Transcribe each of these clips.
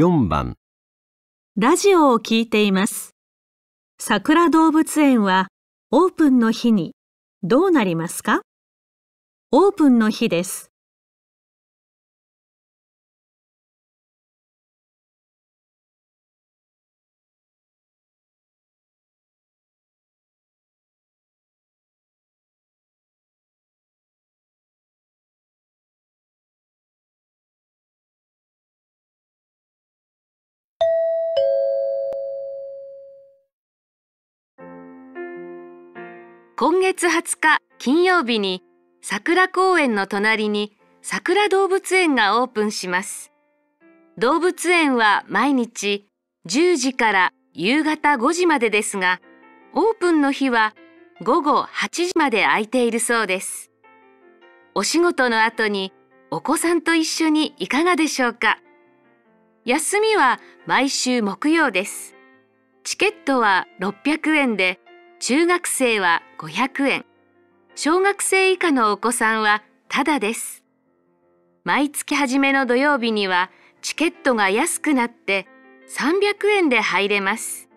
4番ラジオを聞いています。桜動物園はオープンの日にどうなりますかオープンの日です。今月20日金曜日に桜公園の隣に桜動物園がオープンします動物園は毎日10時から夕方5時までですがオープンの日は午後8時まで空いているそうですお仕事の後にお子さんと一緒にいかがでしょうか休みは毎週木曜ですチケットは600円で中学生は500円小学生以下のお子さんはただです毎月初めの土曜日にはチケットが安くなって300円で入れます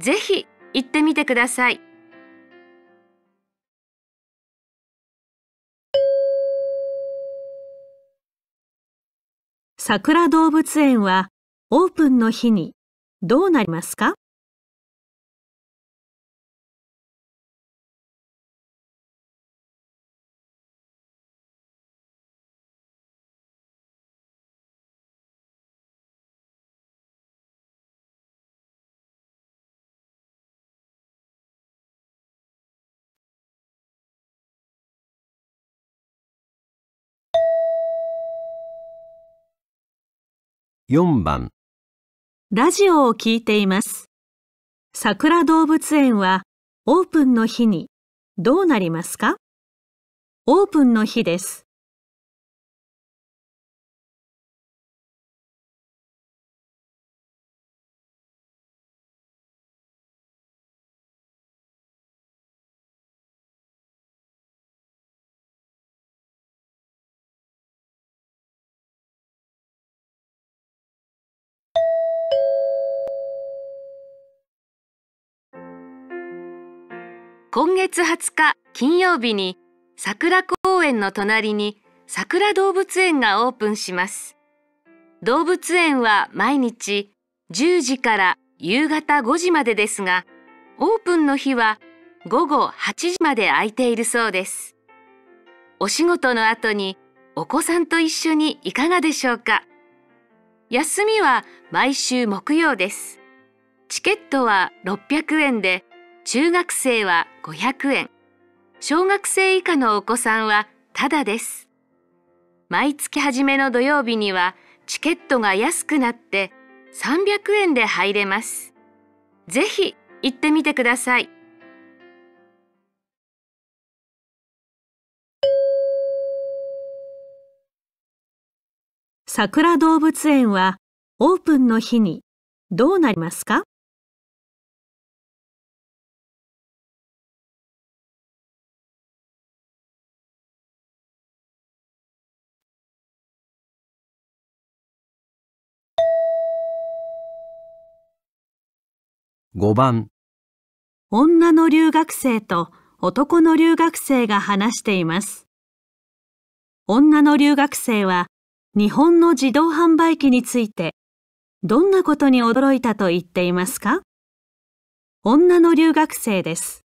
ぜひ行ってみてください桜動物園はオープンの日にどうなりますか4番ラジオを聞いています。桜動物園はオープンの日にどうなりますかオープンの日です。今月20日金曜日に桜公園の隣に桜動物園がオープンします動物園は毎日10時から夕方5時までですがオープンの日は午後8時まで空いているそうですお仕事の後にお子さんと一緒にいかがでしょうか休みは毎週木曜ですチケットは600円で中学生は500円小学生以下のお子さんはただです毎月初めの土曜日にはチケットが安くなって300円で入れますぜひ行ってみてください桜動物園はオープンの日にどうなりますか5番女の留学生と男の留学生が話しています。女の留学生は日本の自動販売機についてどんなことに驚いたと言っていますか女の留学生です。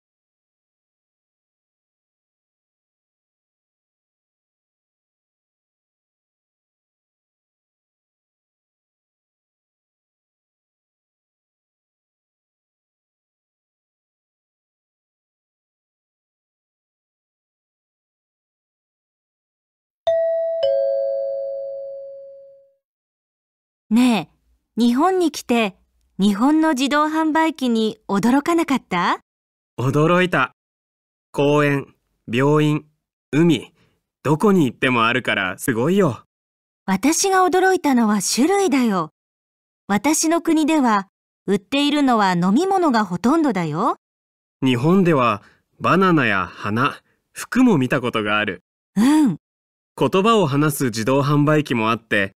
ねえ、日本に来て日本の自動販売機に驚かなかった驚いた。公園、病院、海、どこに行ってもあるからすごいよ。私が驚いたのは種類だよ。私の国では売っているのは飲み物がほとんどだよ。日本ではバナナや花、服も見たことがある。うん。言葉を話す自動販売機もあって、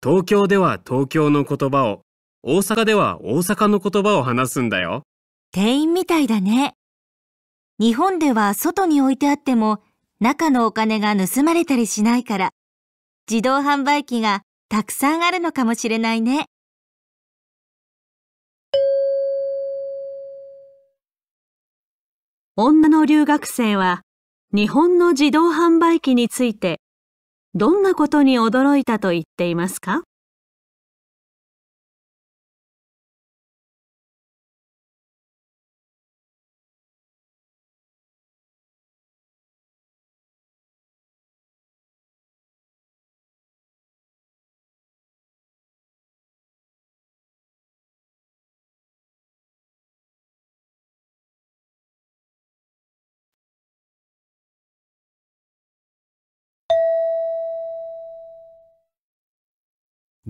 東京では東京の言葉を、大阪では大阪の言葉を話すんだよ。店員みたいだね。日本では外に置いてあっても、中のお金が盗まれたりしないから、自動販売機がたくさんあるのかもしれないね。女の留学生は日本の自動販売機についてどんなことに驚いたと言っていますか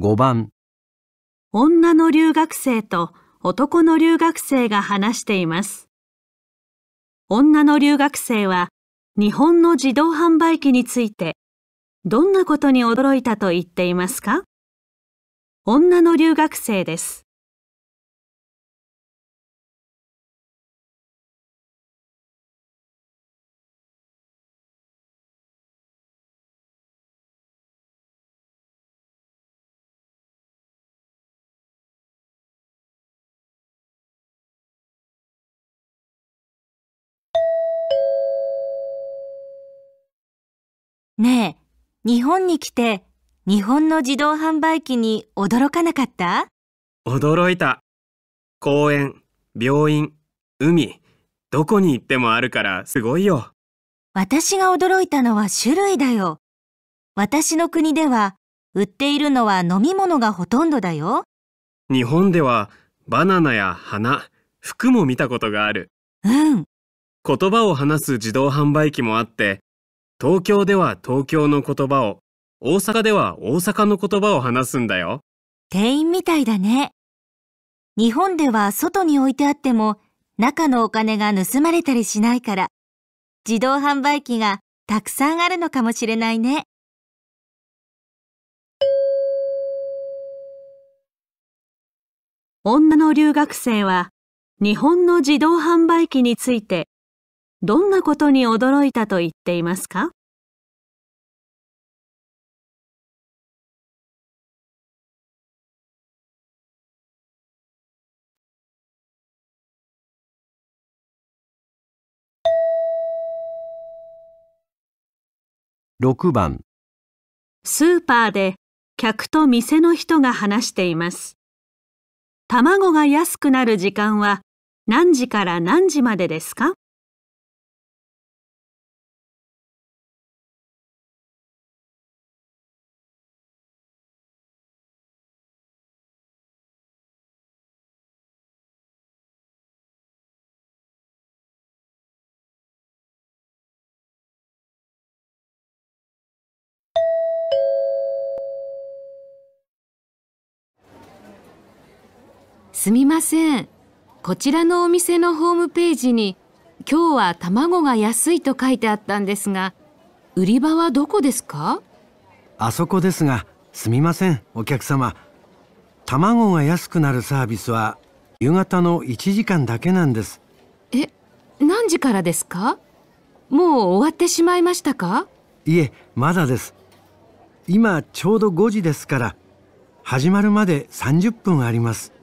5番女の留学生と男の留学生が話しています。女の留学生は日本の自動販売機についてどんなことに驚いたと言っていますか女の留学生です。ねえ、日本に来て日本の自動販売機に驚かなかった驚いた。公園、病院、海、どこに行ってもあるからすごいよ。私が驚いたのは種類だよ。私の国では売っているのは飲み物がほとんどだよ。日本ではバナナや花、服も見たことがある。うん。言葉を話す自動販売機もあって、東京では東京の言葉を、大阪では大阪の言葉を話すんだよ。店員みたいだね。日本では外に置いてあっても、中のお金が盗まれたりしないから、自動販売機がたくさんあるのかもしれないね。女の留学生は日本の自動販売機についてどんなことに驚いたと言っていますか6番スーパーで客と店の人が話しています。卵が安くなる時間は何時から何時までですかすみません。こちらのお店のホームページに今日は卵が安いと書いてあったんですが、売り場はどこですかあそこですが、すみません、お客様。卵が安くなるサービスは夕方の1時間だけなんです。え、何時からですかもう終わってしまいましたかいえ、まだです。今ちょうど5時ですから、始まるまで30分あります。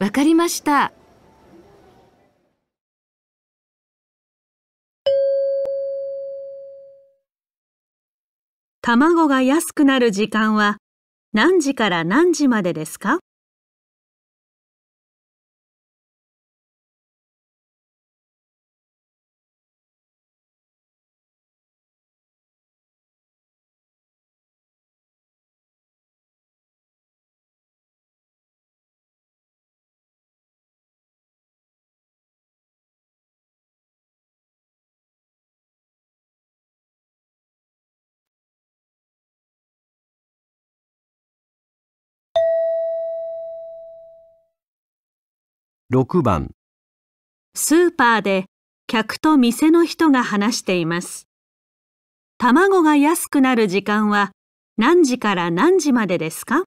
わかりました。卵が安くなる時間は何時から何時までですか6番スーパーで客と店の人が話しています。卵が安くなる時間は何時から何時までですか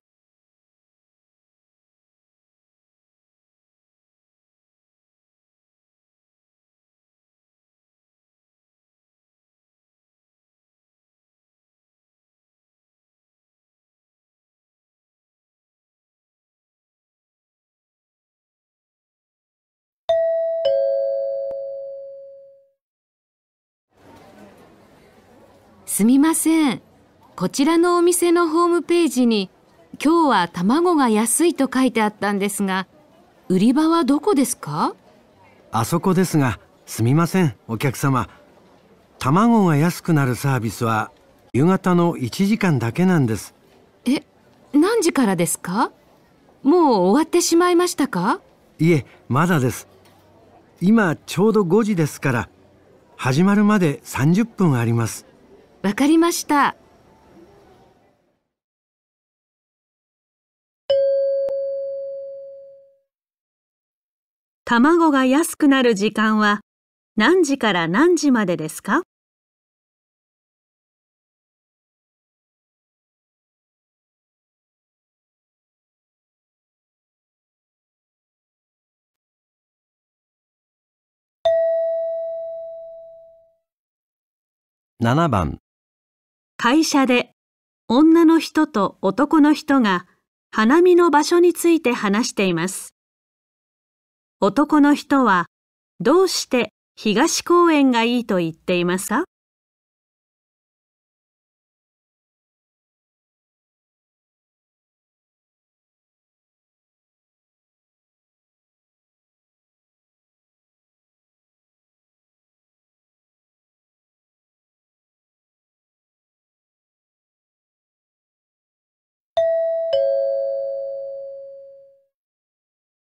すみません。こちらのお店のホームページに、今日は卵が安いと書いてあったんですが、売り場はどこですかあそこですが、すみません、お客様。卵が安くなるサービスは、夕方の1時間だけなんです。え、何時からですかもう終わってしまいましたかいえ、まだです。今ちょうど5時ですから、始まるまで30分あります。わかりました。卵が安くなる時間は何時から何時までですか7番会社で女の人と男の人が花見の場所について話しています。男の人はどうして東公園がいいと言っていますか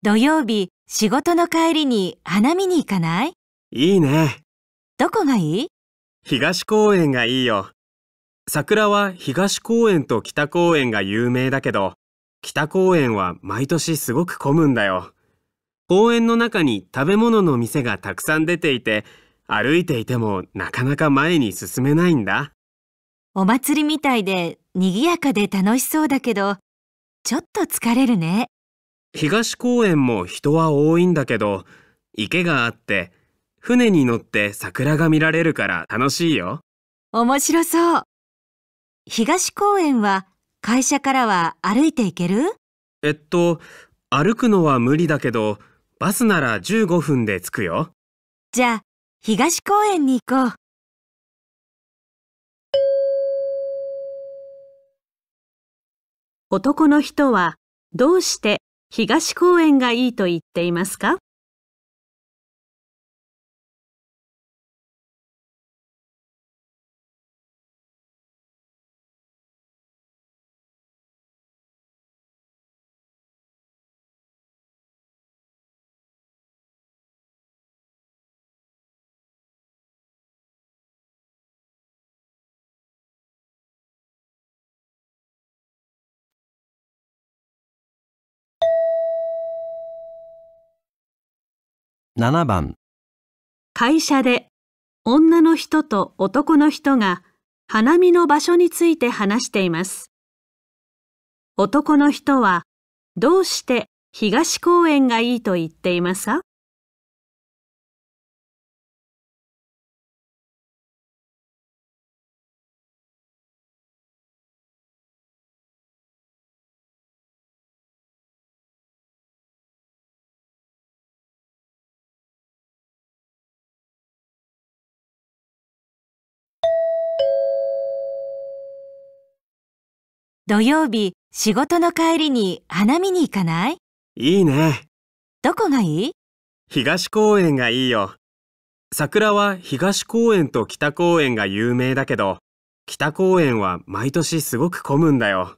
土曜日、仕事の帰りに花見に行かないいいね。どこがいい東公園がいいよ。桜は東公園と北公園が有名だけど、北公園は毎年すごく混むんだよ。公園の中に食べ物の店がたくさん出ていて、歩いていてもなかなか前に進めないんだ。お祭りみたいで賑やかで楽しそうだけど、ちょっと疲れるね。東公園も人は多いんだけど、池があって、船に乗って桜が見られるから楽しいよ。面白そう。東公園は会社からは歩いていけるえっと、歩くのは無理だけど、バスなら15分で着くよ。じゃあ、東公園に行こう。男の人はどうして東公園がいいと言っていますか7番会社で女の人と男の人が花見の場所について話しています。男の人はどうして東公園がいいと言っていますか土曜日、仕事の帰りに花見に行かないいいね。どこがいい東公園がいいよ。桜は東公園と北公園が有名だけど、北公園は毎年すごく混むんだよ。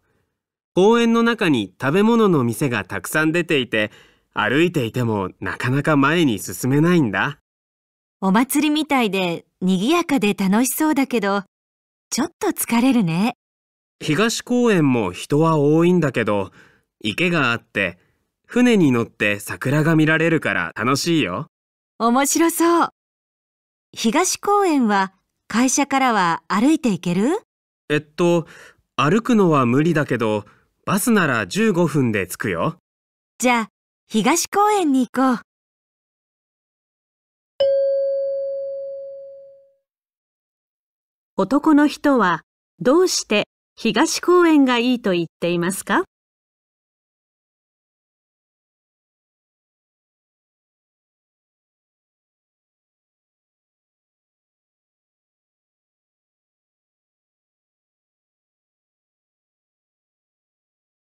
公園の中に食べ物の店がたくさん出ていて、歩いていてもなかなか前に進めないんだ。お祭りみたいで賑やかで楽しそうだけど、ちょっと疲れるね。東公園も人は多いんだけど、池があって、船に乗って桜が見られるから楽しいよ。面白そう。東公園は会社からは歩いて行けるえっと、歩くのは無理だけど、バスなら15分で着くよ。じゃあ、東公園に行こう。男の人はどうして東公園がいいと言っていますか